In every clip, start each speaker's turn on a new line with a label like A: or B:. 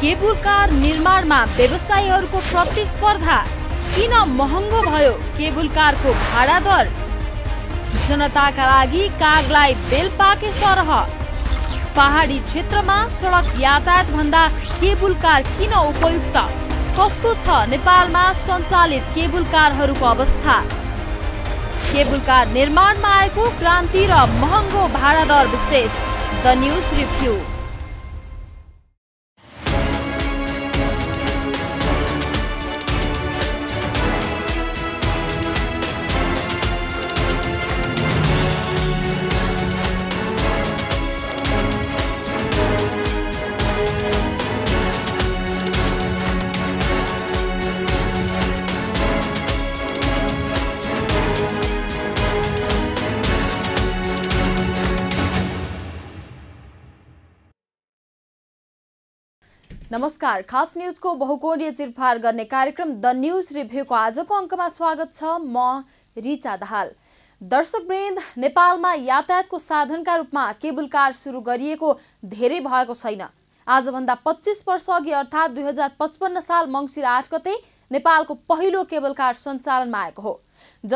A: cable car निर्माणमा व्यवसायीहरूको प्रतिस्पर्धा किन महँगो भयो केबुल कारको भाडा दर जनताका लागि कागलाई बेलपाके सरह पहाडी क्षेत्रमा सडक यातायात भन्दा केबुल कार किन उपयुक्त कस्तो छ नेपालमा सञ्चालित केबुल कारहरूको अवस्था केबुल कार निर्माणमा आएको क्रान्ति र महँगो भाडा दर विशेष द न्युज रिभ्यू नमस्कार खास न्युजको बहुकोणीय चिरफार गर्ने कार्यक्रम द न्युज रिभ्यूको आजको अङ्कमा स्वागत छ म रिचा दाहाल दर्शकवृन्द नेपालमा यातायातको साधनका रूपमा केबुल कार सुरु गरिएको धेरै भएको छैन आजभन्दा पच्चिस वर्ष अघि अर्थात् दुई हजार पचपन्न साल मङ्सिर आठ गते नेपालको पहिलो केबल कार सञ्चालनमा आएको हो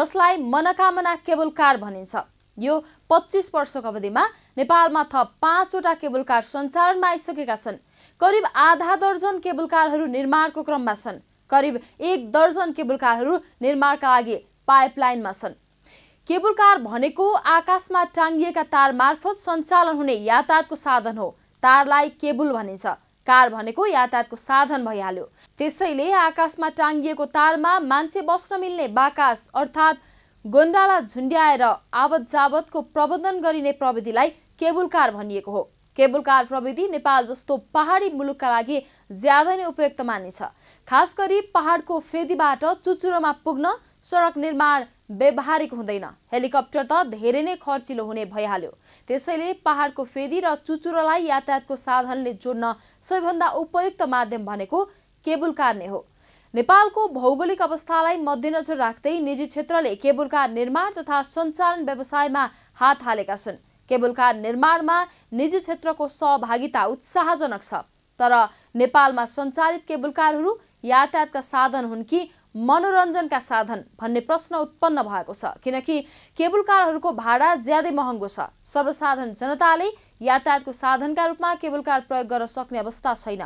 A: जसलाई मनकामना केबल कार भनिन्छ यो पच्चिस वर्षको अवधिमा नेपालमा थप पाँचवटा केबल कार सञ्चालनमा आइसकेका छन् करिब आधा दर्जन केबल कारहरू निर्माणको क्रममा छन् करिब एक दर्जन केबल कारहरू निर्माणका लागि पाइपलाइनमा छन् केबल कार भनेको आकाशमा टाङ्गिएका तार मार्फत सञ्चालन हुने यातायातको साधन हो तारलाई केबुल भनिन्छ कार भनेको यातायातको साधन भइहाल्यो त्यसैले आकाशमा टाङ्गिएको तारमा मान्छे बस्न मिल्ने बाकास अर्थात् गोन्डाला झुन्ड्याएर आवत जावतको प्रबन्धन गरिने प्रविधिलाई केबुल कार भनिएको हो केबुल कार प्रविधि नेपाल जस्तो पहाडी मुलुकका लागि ज्यादा नै उपयुक्त मानिन्छ खास गरी पहाडको फेदीबाट चुचुरोमा पुग्न सडक निर्माण व्यवहारिक हुँदैन हेलिकप्टर त धेरै नै खर्चिलो हुने भइहाल्यो त्यसैले पहाडको फेदी र चुचुरोलाई यातायातको साधनले जोड्न सबैभन्दा उपयुक्त माध्यम भनेको केबुल कार नै हो नेपालको भौगोलिक अवस्थालाई मध्यनजर राख्दै निजी क्षेत्रले केबुल कार निर्माण तथा सञ्चालन व्यवसायमा हात हालेका छन् केबुलका निर्माणमा निजी क्षेत्रको सहभागिता उत्साहजनक छ तर नेपालमा सञ्चालित केबुलकारहरू यातायातका साधन हुन् कि मनोरञ्जनका साधन भन्ने प्रश्न उत्पन्न भएको छ किनकि केबुलकारहरूको भाडा ज्यादै महँगो छ सर्वसाधारण जनताले यातायातको साधनका रूपमा केबुलकार प्रयोग गर्न सक्ने अवस्था छैन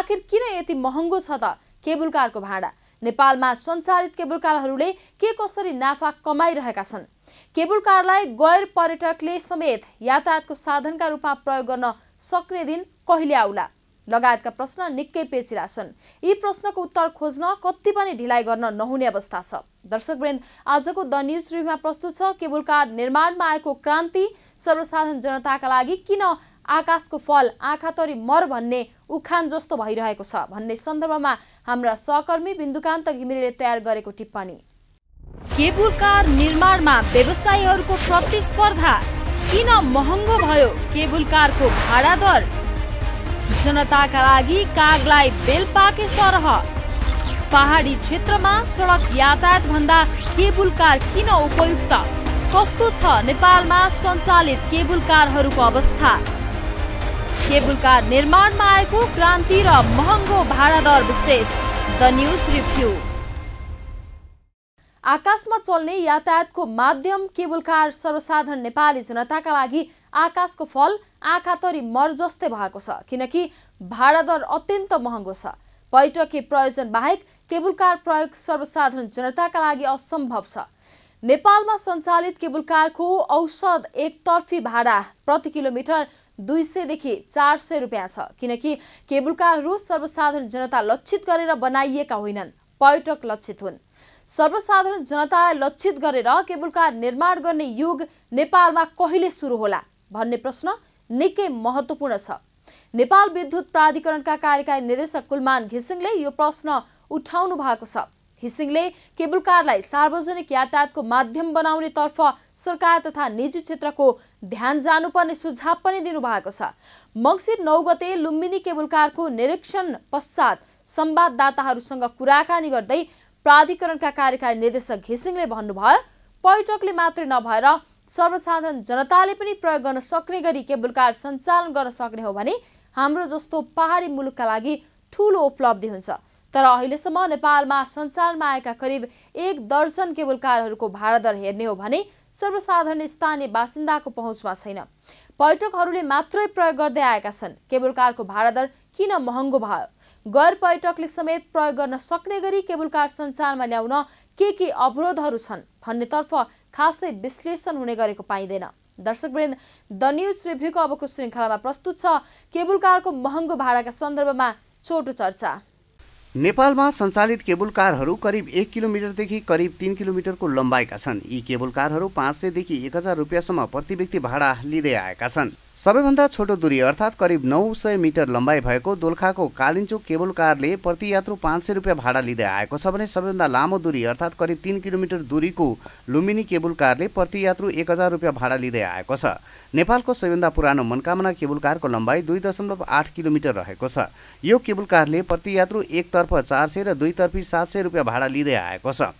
A: आखिर किन यति महँगो छ त केबुलकारको भाडा नेपालमा सञ्चालित केबुल कारहरूले के कसरी नाफा कमाइरहेका छन् केबुल कारलाई गैर पर्यटकले समेत यातायातको साधनका रूपमा प्रयोग गर्न सक्ने दिन कहिले आउला लगायतका प्रश्न निकै पेचिला छन् यी प्रश्नको उत्तर खोज्न कति पनि ढिलाइ गर्न नहुने अवस्था छ दर्शकवृन्द आजको द न्युज रिभ्यूमा प्रस्तुत छ केबुल कार निर्माणमा आएको क्रान्ति सर्वसाधारण जनताका लागि किन आकाशको फल आँखा तरी मर भन्ने उखान जस्तो भइरहेको छ भन्ने सन्दर्भमा हाम्रा सहकर्मी बिन्दुकान्त घिमिरेले तयार गरेको टिप्पणी केबुल कार निर्माणमा व्यवसायीहरूको प्रतिस्पर्धा किन महँगो भयो केबुल कारको भाडा दर जनताका लागि कागलाई बेलपाके सरह पहाडी क्षेत्रमा सडक यातायात भन्दा केबुल कार किन उपयुक्त कस्तो छ नेपालमा सञ्चालित केबुल कारहरूको अवस्था केबुलका निर्माणमा आएको क्रान्ति र महँगो भाडादर विशेष द न्युज रिभ्यू आकाशमा चल्ने यातायातको माध्यम केबुल सर्वसाधारण नेपाली जनताका लागि आकाशको फल आँखातरी मर जस्तै भएको छ किनकि भाडादर अत्यन्त महँगो छ पर्यटकीय प्रयोजन बाहेक केबुल कार प्रयोग सर्वसाधारण जनताका लागि असम्भव छ नेपालमा सञ्चालित केबुल कारको औसत एकतर्फी भाडा प्रति किलोमिटर दुई सयदेखि चार सय रुपियाँ छ किनकि केबुलकारहरू सर्वसाधारण जनता लक्षित गरेर बनाइएका होइनन् पर्यटक लक्षित हुन् सर्वसाधारण जनतालाई लक्षित गरेर कार निर्माण गर्ने युग नेपालमा कहिले सुरु होला भन्ने प्रश्न निकै महत्त्वपूर्ण छ नेपाल विद्युत प्राधिकरणका कार्यकारी निर्देशक कुलमान घिसिङले यो प्रश्न उठाउनु भएको छ घिसिङले केबुलकारलाई सार्वजनिक यातायातको माध्यम बनाउनेतर्फ सरकार तथा निजी क्षेत्रको ध्यान जानुपर्ने सुझाव पनि दिनुभएको छ मङ्सिर नौ गते लुम्बिनी केबुल निरीक्षण पश्चात संवाददाताहरूसँग कुराकानी गर्दै प्राधिकरणका कार्यकारी निर्देशक घिसिङले भन्नुभयो पर्यटकले मात्रै नभएर सर्वसाधारण जनताले पनि प्रयोग गर्न सक्ने गरी केबुल कार सञ्चालन गर्न सक्ने हो भने हाम्रो जस्तो पहाडी मुलुकका लागि ठुलो उपलब्धि हुन्छ तर अहिलेसम्म नेपालमा सञ्चालनमा आएका करिब एक दर्जन केबुल कारहरूको भाडादर हेर्ने हो भने सर्वसाधारण स्थानीय बासिन्दाको पहुँचमा छैन पर्यटकहरूले मात्रै प्रयोग गर्दै आएका छन् केबुल कारको भाडादर किन महँगो भयो गैर पर्यटकले समेत प्रयोग गर्न सक्ने गरी केबुल कार सञ्चारमा ल्याउन के के अवरोधहरू छन् भन्नेतर्फ खासै विश्लेषण हुने गरेको पाइँदैन दर्शकवृन्द द न्युज रिभ्यूको अबको श्रृङ्खलामा प्रस्तुत छ केबुल कारको महँगो भाडाका सन्दर्भमा छोटो चर्चा
B: नेपालमा सञ्चालित केबुल कारहरू करिब एक किलोमिटरदेखि करिब तिन किलोमिटरको लम्बाइका छन् यी केबुल कारहरू पाँच सयदेखि एक हजार रुपियाँसम्म प्रति व्यक्ति भाडा लिँदै आएका छन् सबैभन्दा छोटो दूरी अर्थात् करिब नौ सय मिटर लम्बाइ भएको दोलखाको कालिन्चोक केबल कारले प्रतियात्रु पाँच सय रुपियाँ भाडा लिँदै आएको छ भने सबैभन्दा लामो दूरी अर्थात् करिब तिन किलोमिटर दूरीको लुम्बिनी केबुल कारले प्रतियात्रु एक हजार रुपियाँ भाडा लिँदै आएको छ नेपालको सबैभन्दा पुरानो मनकामना केबुल कारको लम्बाइ दुई दशमलव आठ किलोमिटर रहेको छ यो केबुल कारले प्रतियात्रु एकतर्फ चार सय र दुईतर्फी सात सय रुपियाँ भाडा लिँदै आएको छ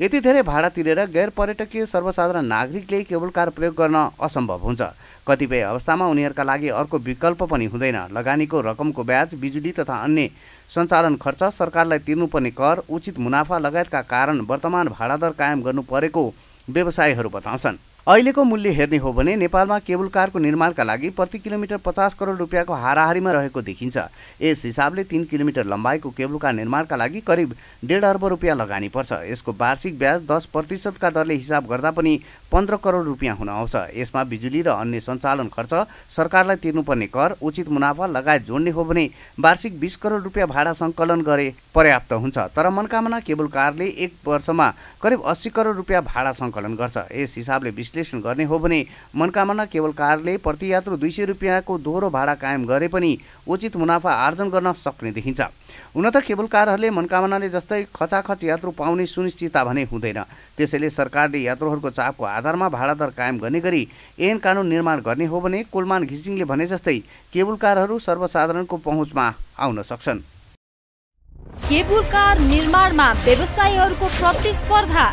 B: यति धेरै भाडा तिरेर गैर पर्यटकीय सर्वसाधारण नागरिकले केबल कार प्रयोग गर्न असम्भव हुन्छ कतिपय अवस्थामा उनीहरूका लागि अर्को विकल्प पनि हुँदैन लगानीको रकमको ब्याज बिजुली तथा अन्य सञ्चालन खर्च सरकारलाई तिर्नुपर्ने कर उचित मुनाफा लगायतका कारण वर्तमान भाडादर कायम गर्नु परेको व्यवसायीहरू बताउँछन् अहिलेको मूल्य हेर्ने हो भने नेपालमा केबुल कारको निर्माणका लागि प्रति किलोमिटर पचास करोड रुपियाँको हाराहारीमा रहेको देखिन्छ यस हिसाबले तिन किलोमिटर लम्बाइको केबुल कार निर्माणका लागि करिब डेढ अर्ब रुपियाँ लगानी पर्छ यसको वार्षिक ब्याज दस प्रतिशतका दरले हिसाब गर्दा पनि पन्ध्र करोड रुपियाँ हुन आउँछ यसमा बिजुली र अन्य सञ्चालन खर्च सरकारलाई तिर्नुपर्ने कर उचित मुनाफा लगायत जोड्ने हो भने वार्षिक बिस करोड रुपियाँ भाडा सङ्कलन गरे पर्याप्त हुन्छ तर मनकामना केबुल कारले एक वर्षमा करिब अस्सी करोड रुपियाँ भाडा सङ्कलन गर्छ यस हिसाबले विश्लेषण गर्ने हो भने मनकामना केवल कारले प्रतियात्रु दुई सय रुपियाँको दोहोरो भाडा कायम गरे पनि उचित मुनाफा आर्जन गर्न सक्ने देखिन्छ हुन त केवल कारहरूले मनकामनाले जस्तै खचाखच यात्रु पाउने सुनिश्चितता भने हुँदैन त्यसैले सरकारले यात्रुहरूको चापको आधारमा भाडादर कायम गर्ने गरी ऐन कानुन निर्माण गर्ने हो भने कुलमान घिसिङले भने जस्तै केबुल कारहरू सर्वसाधारणको पहुँचमा आउन सक्छन्
A: केबुल कार निर्माणमा व्यवसायीहरूको प्रतिस्पर्धा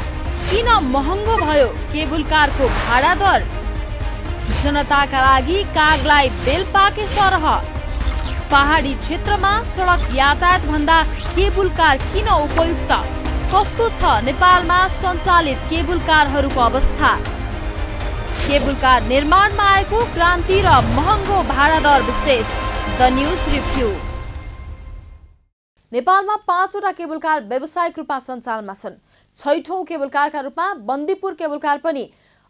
A: किन महँगो भयो केबुल कारको भाडा दर जनताका लागि कागलाई बेलपाके सरह पहाडी क्षेत्रमा सडक यातायात भन्दा केबुल कार किन उपयुक्त कस्तो छ नेपालमा सञ्चालित केबुल कारहरूको अवस्था केबुल कार निर्माणमा आएको क्रान्ति र महँगो भाडा दर विशेष द न्युज रिभ्यू नेपालमा पाँचवटा केबुल कार व्यावसायिक रूपमा सञ्चालनमा छन् छैठौँ केबलकारका रूपमा बन्दीपुर केबलकार पनि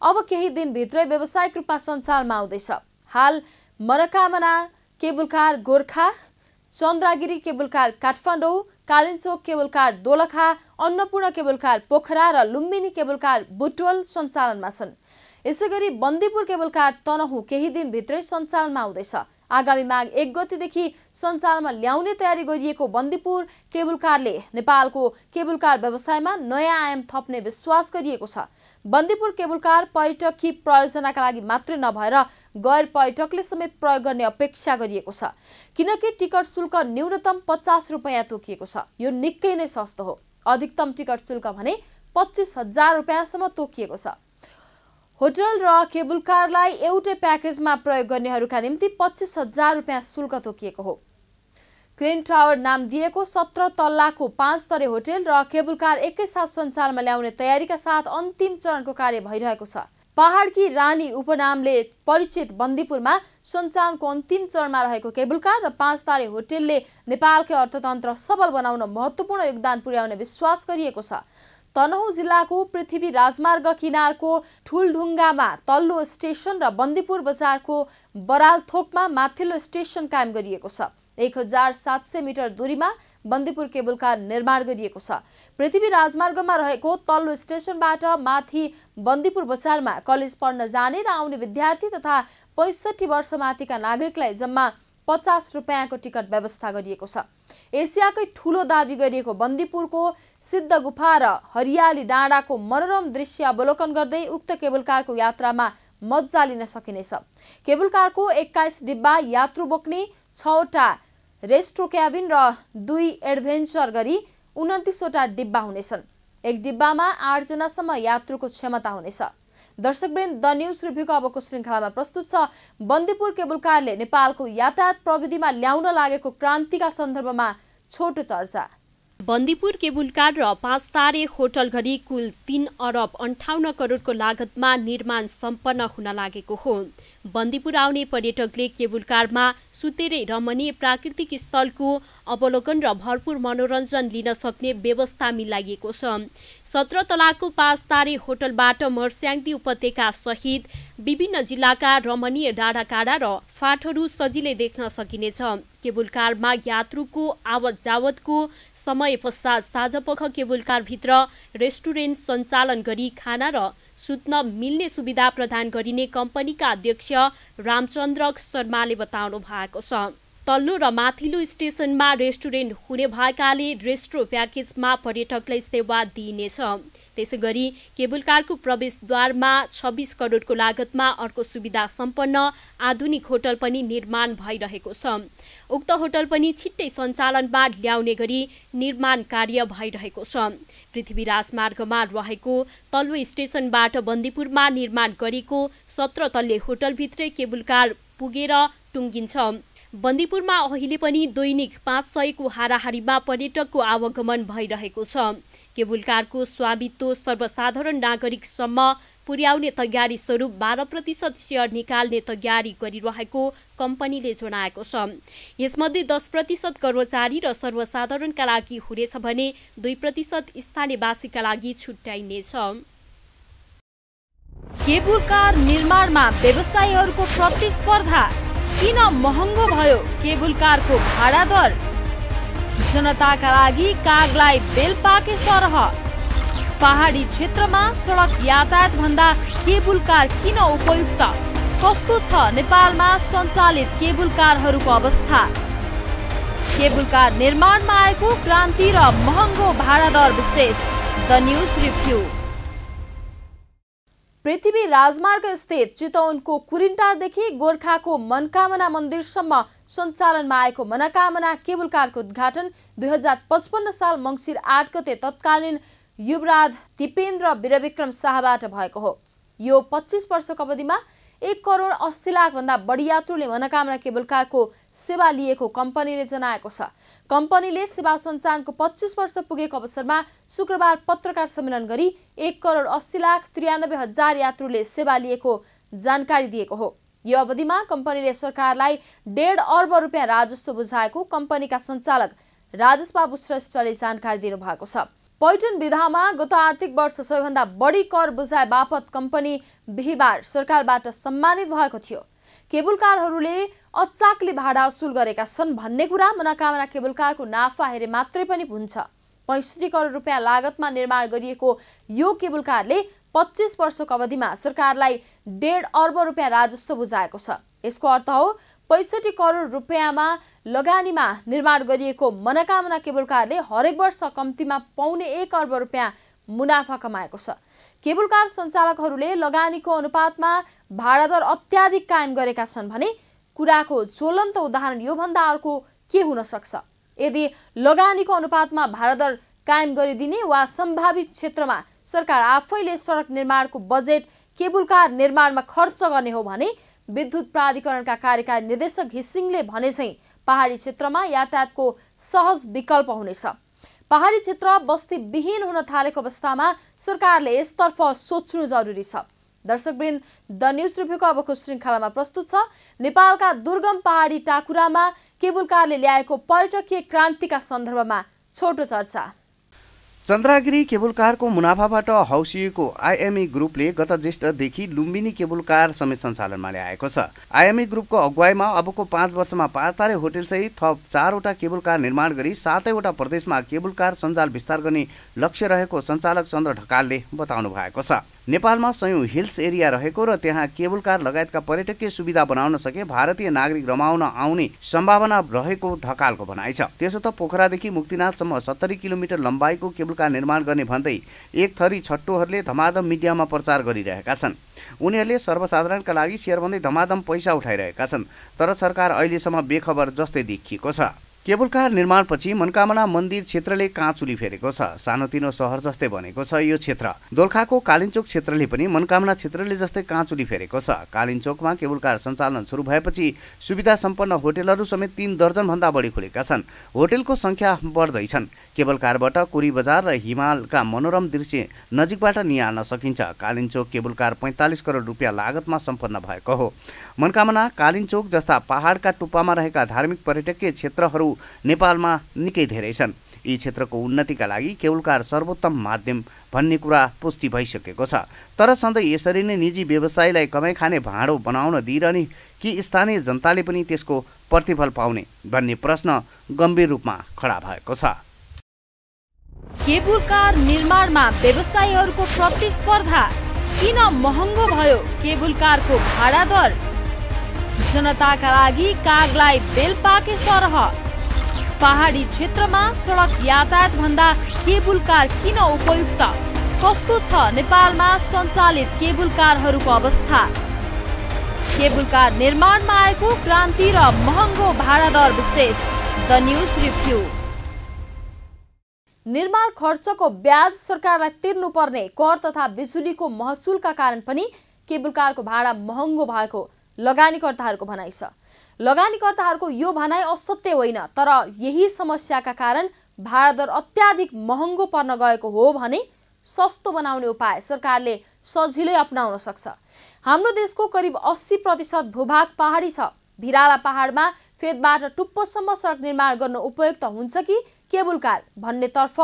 A: अब केही दिनभित्रै व्यावसायिक रूपमा सञ्चालनमा आउँदैछ हाल मरकामना केबुलकार गोर्खा चन्द्रागिरी केबलकार काठमाडौँ कालिन्चोक केबलकार दोलखा अन्नपूर्ण केबलकार पोखरा र लुम्बिनी केबलकार बुटवल सञ्चालनमा छन् यसै गरी बन्दीपुर केबलकार तनहुँ केही दिनभित्रै सञ्चालनमा आउँदैछ आगामी माघ एक गतिदेखि सञ्चालनमा ल्याउने तयारी गरिएको बन्दीपुर केबुलकारले नेपालको केबुलकार व्यवसायमा नयाँ आयाम थप्ने विश्वास गरिएको छ बन्दीपुर केबुलकार पर्यटकी प्रयोजनाका लागि मात्रै नभएर गैर पर्यटकले समेत प्रयोग गर्ने अपेक्षा गरिएको छ किनकि टिकट शुल्क न्यूनतम पचास रुपियाँ तोकिएको छ यो निकै नै सस्तो हो अधिकतम टिकट शुल्क भने पच्चिस हजार रुपियाँसम्म तोकिएको छ होटल र केबुल कारलाई एउटै प्याकेजमा प्रयोग गर्नेहरूका निम्ति पच्चिस हजार रुपियाँ शुल्क तोकिएको हो क्लिन टावर नाम दिएको सत्र तल्लाको पाँच तरे होटेल र केबुल कार एकैसाथ सञ्चालनमा ल्याउने तयारीका साथ अन्तिम चरणको कार्य भइरहेको छ पहाडकी रानी उपनामले परिचित बन्दीपुरमा सञ्चालनको अन्तिम चरणमा रहेको केबुल कार र पाँच तारे होटेलले नेपालकै अर्थतन्त्र सबल बनाउन महत्त्वपूर्ण योगदान पुर्याउने विश्वास गरिएको छ तनहुँ जिल्लाको पृथ्वी राजमार्ग किनारको ठुलढुङ्गामा तल्लो स्टेसन र बन्दीपुर बजारको बरालथोकमा माथिल्लो स्टेसन कायम गरिएको छ एक हजार सात सय मिटर दूरीमा बन्दीपुर केबल कार निर्माण गरिएको छ पृथ्वी राजमार्गमा रहेको तल्लो स्टेसनबाट माथि बन्दीपुर बजारमा कलेज पढ्न जाने र आउने विद्यार्थी तथा पैँसठी वर्ष माथिका नागरिकलाई जम्मा पचास रुपियाँको टिकट व्यवस्था गरिएको छ एसियाकै ठुलो दावी गरिएको बन्दीपुरको सिद्ध गुफा र हरियाली डाँडाको मनोरम दृश्य अवलोकन गर्दै उक्त केबल यात्रामा मजा लिन सकिनेछ केबल कारको एक्काइस डिब्बा यात्रु बोक्ने छवटा रेस्ट्रो क्याबिन र दुई एडभेन्चर गरी उन्तिसवटा डिब्बा हुनेछन् एक डिब्बामा आठजनासम्म यात्रुको क्षमता हुनेछ दर्शकवृन्द द न्युज रिभ्यूको अबको श्रृङ्खलामा प्रस्तुत छ बन्दीपुर केबुल कारले नेपालको यातायात प्रविधिमा ल्याउन लागेको क्रान्तिका
C: सन्दर्भमा छोटो चर्चा बन्दीपुर केबुलकार र पाँच तारे होटल घरी कुल तीन अरब अन्ठाउन्न करोडको लागतमा निर्माण सम्पन्न हुन लागेको हो बन्दीपुर आउने पर्यटकले केबुलकारमा सुतेरै रमणीय प्राकृतिक स्थलको अवलोकन र भरपूर मनोरञ्जन लिन सक्ने व्यवस्था मिलाइएको छ सत्र तलाको पाँच तारे होटलबाट मर्स्याङ्दी उपत्यका सहित विभिन्न जिल्लाका रमणीय डाँडाकाँडा र फाँटहरू सजिलै देख्न सकिनेछ केबुल कारमा यात्रुको आवत जावतको समय पश्चात साझपख केबुल कारभित्र रेस्टुरेन्ट सञ्चालन गरी खाना र सुत्न मिल्ने सुविधा प्रदान गरिने कम्पनीका अध्यक्ष रामचन्द्र शर्माले बताउनु भएको छ तल्लो र माथिल्लो स्टेसनमा रेस्टुरेन्ट हुने भएकाले रेस्ट्रो प्याकेजमा पर्यटकलाई सेवा दिइनेछ त्यसै गरी केबुल प्रवेशद्वारमा छब्बिस करोडको लागतमा अर्को सुविधा सम्पन्न आधुनिक होटल पनि निर्माण भइरहेको छ उक्त होटल पनि छिट्टै सञ्चालनमा ल्याउने गरी निर्माण कार्य भइरहेको छ पृथ्वी राजमार्गमा रहेको तल्लो स्टेसनबाट बन्दीपुरमा निर्माण गरेको सत्र तल्ले होटलभित्रै केबुल कार पुगेर टुङ्गिन्छ बन्दीपुरमा अहिले पनि दैनिक पाँच सयको हाराहारीमा पर्यटकको आवागमन भइरहेको छ केबुल स्वामित्व सर्वसाधारण नागरिकसम्म पुर्याउने तयारी स्वरूप बाह्र प्रतिशत सेयर निकाल्ने तयारी गरिरहेको कम्पनीले जनाएको छ यसमध्ये दस प्रतिशत कर्मचारी र सर्वसाधारणका लागि हुनेछ भने दुई प्रतिशत स्थानीयवासीका लागि छुट्याइनेछ केबुल निर्माणमा व्यवसायीहरूको
A: प्रतिस्पर्धा किन महँगो भयो केबुल कारको भाडा दर जनताका लागि कागलाई बेलपाके सरह पहाडी क्षेत्रमा सडक यातायात भन्दा केबुल कार किन उपयुक्त कस्तो छ नेपालमा सञ्चालित केबुल कारहरूको अवस्था केबुल कार निर्माणमा आएको क्रान्ति र महँगो भाडादर विशेष द न्युज रिभ्यू पृथ्वी राजमार्ग स्थित चितौनको कुरिन्टारदेखि गोर्खाको मनकामना मन्दिरसम्म सञ्चालनमा आएको मनोकामना केबुल कारको उद्घाटन दुई हजार पचपन्न साल मङ्सिर आठ गते तत्कालीन युवराज दिपेन्द्र वीरविक्रम शाहबाट भएको हो यो पच्चिस वर्षको अवधिमा एक करोड अस्सी लाखभन्दा बढी यात्रुले मनोकामना केबुल कारको सेवा लिएको कम्पनीले जनाएको छ कम्पनीले सेवा सञ्चालनको पच्चिस वर्ष पुगेको अवसरमा शुक्रबार पत्रकार सम्मेलन गरी एक करोड अस्सी लाख त्रियानब्बे हजार यात्रुले सेवा लिएको जानकारी दिएको हो यो अवधिमा कम्पनीले सरकारलाई डेढ अर्ब रुपियाँ राजस्व बुझाएको कम्पनीका सञ्चालक राजेश बाबु श्रेष्ठले जानकारी दिनुभएको छ पैटन विधामा गत आर्थिक वर्ष सबैभन्दा बढी कर बुझाए बापत कम्पनी बिहिबार सरकारबाट सम्मानित भएको थियो केबुलकारहरूले अचाकले भाडा असुल गरेका छन् भन्ने कुरा मनाकामना केबुल नाफा हेरे मात्रै पनि हुन्छ पैँसठी करोड रुपियाँ लागतमा निर्माण गरिएको यो केबुलकारले पच्चिस वर्षको अवधिमा सरकारलाई डेढ अर्ब रुपियाँ राजस्व बुझाएको छ यसको अर्थ हो पैँसठी करोड रुपियाँमा लगानीमा निर्माण गरिएको मनोकामना केबुल कारले हरेक वर्ष कम्तीमा पाउने एक अर्ब रुपियाँ मुनाफा कमाएको छ केबुल कार सञ्चालकहरूले लगानीको अनुपातमा भाडादर अत्याधिक कायम गरेका छन् भने कुराको ज्वलन्त उदाहरण योभन्दा अर्को के हुन सक्छ यदि लगानीको अनुपातमा भाडादर कायम गरिदिने वा सम्भावित क्षेत्रमा सरकार आफैले सडक निर्माणको बजेट केबुल निर्माणमा खर्च गर्ने हो भने विद्युत प्राधिकरणका कार्यकारी निर्देशक घिसिङले भने चाहिँ पहाडी क्षेत्रमा यातायातको सहज विकल्प हुनेछ पहाडी क्षेत्र बस्ती विहीन हुन थालेको अवस्थामा सरकारले यसतर्फ सोच्नु जरुरी छ दर्शकवृन्द द न्युज रिभ्यूको अबको श्रृङ्खलामा प्रस्तुत छ नेपालका दुर्गम पहाडी टाकुरामा केबुल ल्याएको पर्यटकीय क्रान्तिका सन्दर्भमा छोटो चर्चा
B: चन्द्रागिरी केबुलकारको मुनाफाबाट हौसिएको आइएमई ग्रुपले गत ज्येष्ठदेखि लुम्बिनी केबुलकार समेत सञ्चालनमा ल्याएको छ आइएमई ग्रुपको अगुवाईमा अबको पाँच वर्षमा पाँच तारे होटेलसहित थप चारवटा केबुल कार निर्माण गरी सातैवटा प्रदेशमा केबुल सञ्जाल विस्तार गर्ने लक्ष्य रहेको सञ्चालक चन्द्र ढकालले बताउनु भएको छ नेपालमा सयौँ हिल्स एरिया रहेको र त्यहाँ केबल कार लगायतका पर्यटकीय सुविधा बनाउन सके भारतीय नागरिक रमाउन आउने सम्भावना रहेको ढकालको भनाइ छ त्यसो त पोखरादेखि मुक्तिनाथसम्म सत्तरी किलोमिटर लम्बाइको केबल कार निर्माण गर्ने भन्दै एक थरी छट्टोहरूले धमाधम मिडियामा प्रचार गरिरहेका छन् उनीहरूले सर्वसाधारणका लागि सेयरभन्दै धमाधम पैसा उठाइरहेका छन् तर सरकार अहिलेसम्म बेखबर जस्तै देखिएको छ केबुल कार निर्माणपछि मनकामना मन्दिर क्षेत्रले काँचुली फेरेको छ सानोतिनो सहर जस्तै बनेको छ यो क्षेत्र दोलखाको कालिन्चोक क्षेत्रले पनि मनकामना क्षेत्रले जस्तै काँचुली फेरेको छ कालिन्चोकमा केबुलकार सञ्चालन सुरु भएपछि सुविधा सम्पन्न होटेलहरू समेत तीन दर्जनभन्दा बढी खुलेका छन् होटेलको सङ्ख्या बढ्दैछन् केबलकारबाट कोरी बजार र हिमालका मनोरम दृश्य नजिकबाट निहाल्न सकिन्छ कालिन्चोक केबुलकार पैँतालिस करोड रुपियाँ लागतमा सम्पन्न भएको हो मनकामना कालिन्चोक जस्ता पहाडका टुप्पामा रहेका धार्मिक पर्यटकीय क्षेत्रहरू नेपालमा निकै धेरै छन् यी क्षेत्रको उन्नतिका लागि केवलकार सर्वोत्तम माध्यम भन्ने कुरा पुष्टि भइसकेको छ तर सधैँ यसरी नै निजी व्यवसायलाई कमाइ खाने भाँडो बनाउन दिइरहने कि स्थानीय जनताले पनि त्यसको प्रतिफल पाउने भन्ने प्रश्न गम्भीर रूपमा खडा भएको छ
A: केबुल निर्माणमा व्यवसायीहरूको प्रतिस्पर्धा किन महँगो भयो केबुल कारको भाडा दर जनताका लागि कागलाई बेलपाके सरह पहाडी क्षेत्रमा सडक यातायात भन्दा केबुल कार किन उपयुक्त कस्तो छ नेपालमा सञ्चालित केबुल कारहरूको अवस्था केबुल कार निर्माणमा आएको क्रान्ति र महँगो भाडा दर विशेष द न्युज रिभ्यू निर्माण खर्चको ब्याज सरकारलाई तिर्नुपर्ने कर तथा बिजुलीको महसुलका कारण पनि केबुल कारको भाडा महँगो भएको लगानीकर्ताहरूको भनाइ छ लगानीकर्ताहरूको यो भनाइ असत्य होइन तर यही समस्याका कारण भाडादर अत्याधिक महँगो पर्न गएको हो भने सस्तो बनाउने उपाय सरकारले सजिलै अप्नाउन सक्छ हाम्रो देशको करिब अस्सी प्रतिशत भूभाग पहाडी छ भिराला पहाडमा फेदबाट टुप्पोसम्म सडक निर्माण गर्न उपयुक्त हुन्छ कि केबुल कार भन्नेतर्फ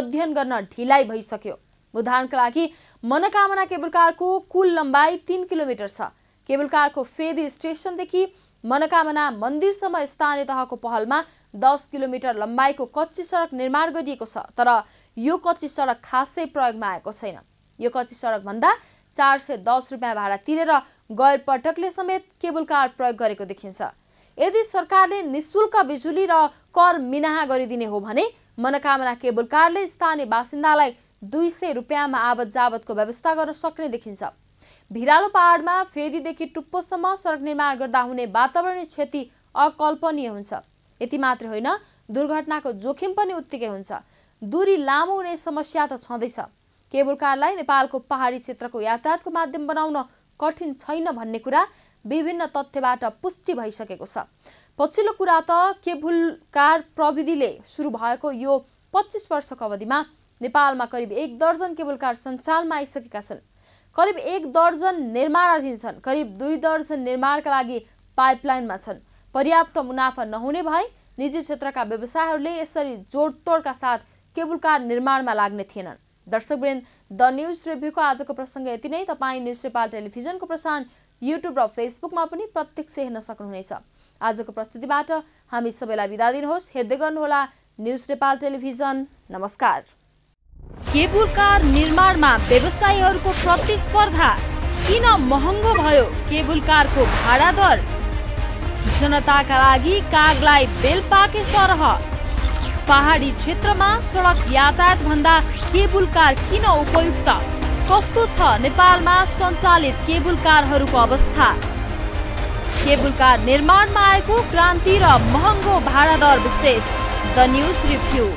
A: अध्ययन गर्न ढिलाइ भइसक्यो उदाहरणका लागि मनोकामना केबुल कारको कुल लम्बाइ तिन किलोमिटर छ केबल कारको फेदी स्टेसनदेखि मनकामना मन्दिरसम्म स्थानीय तहको पहलमा दस किलोमिटर लम्बाइको कच्ची सडक निर्माण गरिएको छ तर यो कच्ची सडक खासै प्रयोगमा आएको छैन यो कच्ची सडकभन्दा चार सय दस रुपियाँ भाडा तिरेर गैर पटकले समेत केबल कार प्रयोग गरेको देखिन्छ यदि सरकारले निशुल्क बिजुली र कर मिनाहा गरिदिने हो भने मनोकामना केबल कारले स्थानीय बासिन्दालाई दुई सय रुपियाँमा आवत जावतको व्यवस्था गर्न सक्ने देखिन्छ भिरालो पहाडमा फेरिदेखि टुप्पोसम्म सडक निर्माण गर्दा हुने वातावरणीय क्षति अकल्पनीय हुन्छ यति मात्र होइन दुर्घटनाको जोखिम पनि उत्तिकै हुन्छ दूरी लामो हुने समस्या त छँदैछ केबुल कारलाई नेपालको पहाडी क्षेत्रको यातायातको माध्यम बनाउन कठिन छैन भन्ने कुरा विभिन्न तथ्यबाट पुष्टि भइसकेको छ पछिल्लो कुरा त केबुल कार प्रविधिले सुरु भएको यो पच्चिस वर्षको अवधिमा नेपालमा करिब एक दर्जन केबुल कार सञ्चालनमा आइसकेका छन् करिब एक दर्जन निर्माणाधीन छन् करिब दुई दर्जन निर्माणका लागि पाइपलाइनमा छन् पर्याप्त मुनाफा नहुने भए निजी क्षेत्रका व्यवसायहरूले यसरी जोडतोडका साथ केबुल कार निर्माणमा लाग्ने थिएनन् दर्शकवृन्द द न्युज रिभ्यूको आजको प्रसङ्ग यति नै तपाईँ न्युज नेपाल टेलिभिजनको प्रसारण युट्युब र फेसबुकमा पनि प्रत्यक्ष हेर्न सक्नुहुनेछ आजको प्रस्तुतिबाट हामी सबैलाई बिदा दिनुहोस् हेर्दै गर्नुहोला न्युज नेपाल टेलिभिजन नमस्कार केबुल कार निर्माणमा व्यवसायीहरूको प्रतिस्पर्धा किन महँगो भयो केबुल कारको भाडा दर जनताका लागि कागलाई बेल पाके सरह पहाडी क्षेत्रमा सडक यातायात भन्दा केबुल कार किन उपयुक्त कस्तो छ नेपालमा सञ्चालित केबुल कारहरूको अवस्था केबुल कार निर्माणमा आएको क्रान्ति र महँगो भाडा दर विशेष द न्युज रिभ्यू